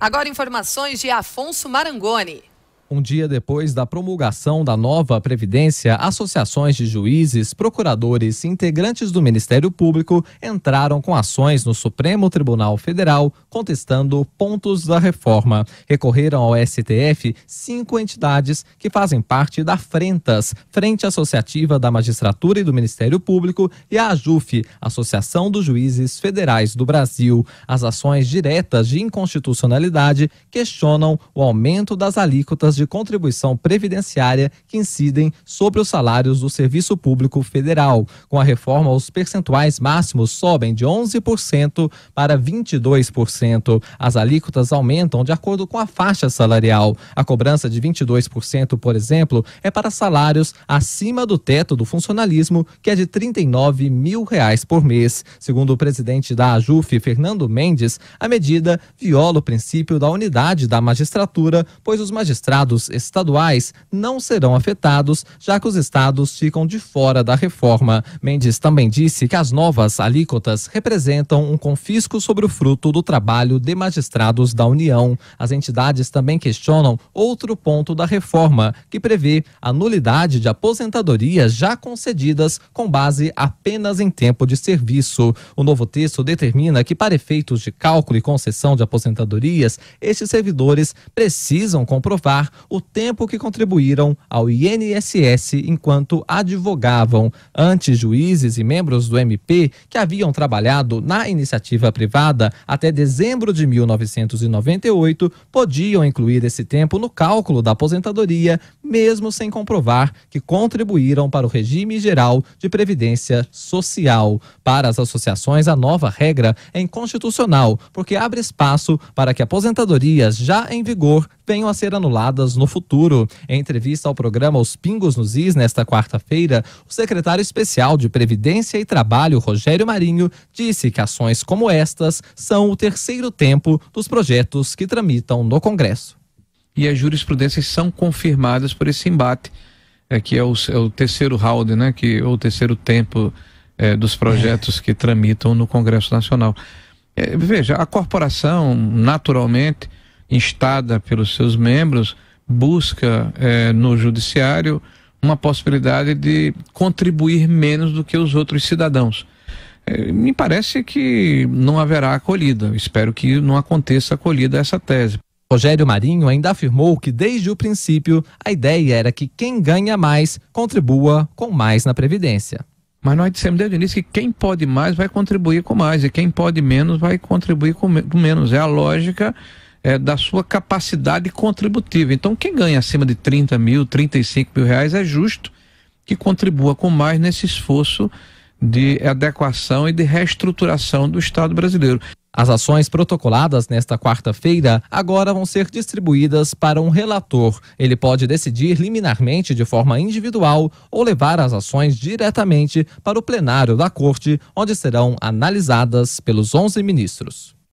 Agora informações de Afonso Marangoni. Um dia depois da promulgação da nova Previdência, associações de juízes, procuradores e integrantes do Ministério Público entraram com ações no Supremo Tribunal Federal contestando pontos da reforma. Recorreram ao STF cinco entidades que fazem parte da Frentas, Frente Associativa da Magistratura e do Ministério Público, e a AJUF, Associação dos Juízes Federais do Brasil. As ações diretas de inconstitucionalidade questionam o aumento das alíquotas de contribuição previdenciária que incidem sobre os salários do Serviço Público Federal. Com a reforma, os percentuais máximos sobem de 11% para 22%. As alíquotas aumentam de acordo com a faixa salarial. A cobrança de 22%, por exemplo, é para salários acima do teto do funcionalismo, que é de 39 mil reais por mês. Segundo o presidente da AJUF, Fernando Mendes, a medida viola o princípio da unidade da magistratura, pois os magistrados estaduais não serão afetados, já que os estados ficam de fora da reforma. Mendes também disse que as novas alíquotas representam um confisco sobre o fruto do trabalho de magistrados da União. As entidades também questionam outro ponto da reforma, que prevê a nulidade de aposentadorias já concedidas com base apenas em tempo de serviço. O novo texto determina que, para efeitos de cálculo e concessão de aposentadorias, estes servidores precisam comprovar o tempo que contribuíram ao INSS enquanto advogavam, antes juízes e membros do MP que haviam trabalhado na iniciativa privada até dezembro de 1998 podiam incluir esse tempo no cálculo da aposentadoria, mesmo sem comprovar que contribuíram para o regime geral de previdência social. Para as associações, a nova regra é inconstitucional, porque abre espaço para que aposentadorias já em vigor venham a ser anuladas no futuro. Em entrevista ao programa Os Pingos nos Is, nesta quarta-feira, o secretário especial de Previdência e Trabalho, Rogério Marinho, disse que ações como estas são o terceiro tempo dos projetos que tramitam no Congresso. E as jurisprudências são confirmadas por esse embate, é, que é o, é o terceiro round, né, que, ou o terceiro tempo é, dos projetos que tramitam no Congresso Nacional. É, veja, a corporação, naturalmente, instada pelos seus membros, busca eh, no judiciário uma possibilidade de contribuir menos do que os outros cidadãos. Eh, me parece que não haverá acolhida. Espero que não aconteça acolhida essa tese. Rogério Marinho ainda afirmou que desde o princípio a ideia era que quem ganha mais contribua com mais na Previdência. Mas nós dissemos desde o início que quem pode mais vai contribuir com mais e quem pode menos vai contribuir com menos. É a lógica é, da sua capacidade contributiva. Então, quem ganha acima de 30 mil, 35 mil reais, é justo que contribua com mais nesse esforço de adequação e de reestruturação do Estado brasileiro. As ações protocoladas nesta quarta-feira agora vão ser distribuídas para um relator. Ele pode decidir liminarmente de forma individual ou levar as ações diretamente para o plenário da Corte, onde serão analisadas pelos 11 ministros.